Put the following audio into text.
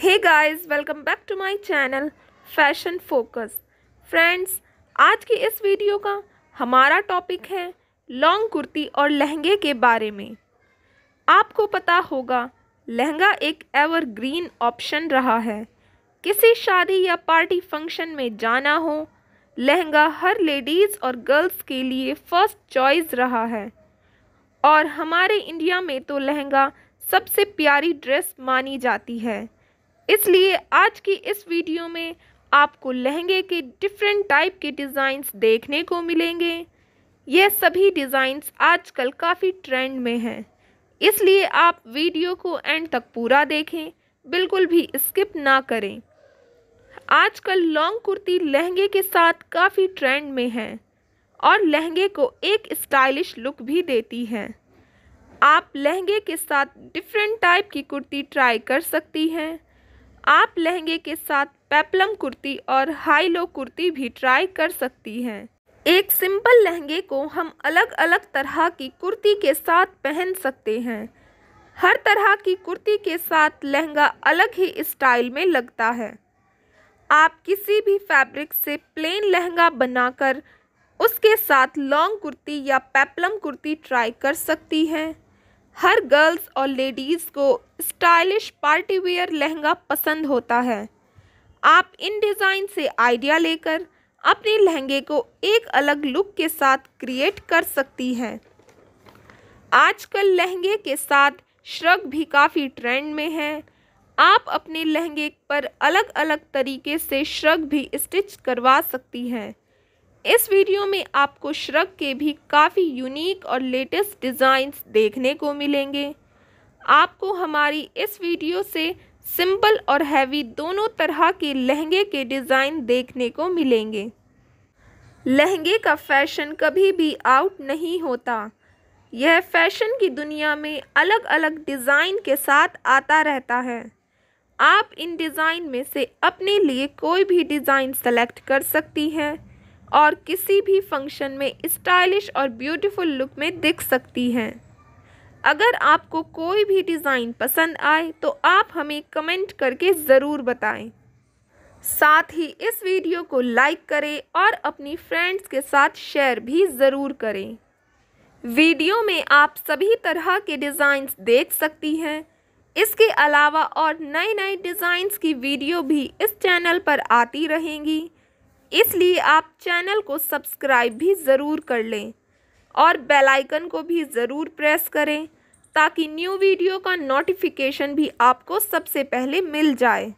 hey guys welcome back to my channel fashion focus friends आज की इस video का हमारा टॉपिक है लॉन्ग कुर्ती और लहंगे के बारे में आपको पता होगा लहंगा एक एवरग्रीन ऑप्शन रहा है किसी शादी या पार्टी फंक्शन में जाना हो लहंगा हर लेडीज़ और गर्ल्स के लिए फर्स्ट चॉइस रहा है और हमारे इंडिया में तो लहंगा सबसे प्यारी ड्रेस मानी जाती है इसलिए आज की इस वीडियो में आपको लहंगे के डिफरेंट टाइप के डिज़ाइंस देखने को मिलेंगे ये सभी डिज़ाइंस आजकल काफ़ी ट्रेंड में हैं इसलिए आप वीडियो को एंड तक पूरा देखें बिल्कुल भी स्किप ना करें आजकल लॉन्ग कुर्ती लहंगे के साथ काफ़ी ट्रेंड में है और लहंगे को एक स्टाइलिश लुक भी देती है आप लहंगे के साथ डिफरेंट टाइप की कुर्ती ट्राई कर सकती हैं आप लहंगे के साथ पेपलम कुर्ती और हाई लो कुर्ती भी ट्राई कर सकती हैं एक सिंपल लहंगे को हम अलग अलग तरह की कुर्ती के साथ पहन सकते हैं हर तरह की कुर्ती के साथ लहंगा अलग ही स्टाइल में लगता है आप किसी भी फैब्रिक से प्लेन लहंगा बनाकर उसके साथ लॉन्ग कुर्ती या पेपलम कुर्ती ट्राई कर सकती हैं हर गर्ल्स और लेडीज़ को स्टाइलिश पार्टी वेयर लहंगा पसंद होता है आप इन डिज़ाइन से आइडिया लेकर अपने लहंगे को एक अलग लुक के साथ क्रिएट कर सकती हैं आजकल लहंगे के साथ श्रग भी काफ़ी ट्रेंड में है आप अपने लहंगे पर अलग अलग तरीके से श्रग भी स्टिच करवा सकती हैं इस वीडियो में आपको श्रग के भी काफ़ी यूनिक और लेटेस्ट डिज़ाइंस देखने को मिलेंगे आपको हमारी इस वीडियो से सिंपल और हैवी दोनों तरह के लहंगे के डिज़ाइन देखने को मिलेंगे लहंगे का फैशन कभी भी आउट नहीं होता यह फैशन की दुनिया में अलग अलग डिज़ाइन के साथ आता रहता है आप इन डिज़ाइन में से अपने लिए कोई भी डिज़ाइन सेलेक्ट कर सकती हैं और किसी भी फंक्शन में स्टाइलिश और ब्यूटीफुल लुक में दिख सकती हैं अगर आपको कोई भी डिज़ाइन पसंद आए तो आप हमें कमेंट करके ज़रूर बताएं साथ ही इस वीडियो को लाइक करें और अपनी फ्रेंड्स के साथ शेयर भी ज़रूर करें वीडियो में आप सभी तरह के डिज़ाइंस देख सकती हैं इसके अलावा और नए नए डिज़ाइंस की वीडियो भी इस चैनल पर आती रहेंगी इसलिए आप चैनल को सब्सक्राइब भी ज़रूर कर लें और बेल आइकन को भी ज़रूर प्रेस करें ताकि न्यू वीडियो का नोटिफिकेशन भी आपको सबसे पहले मिल जाए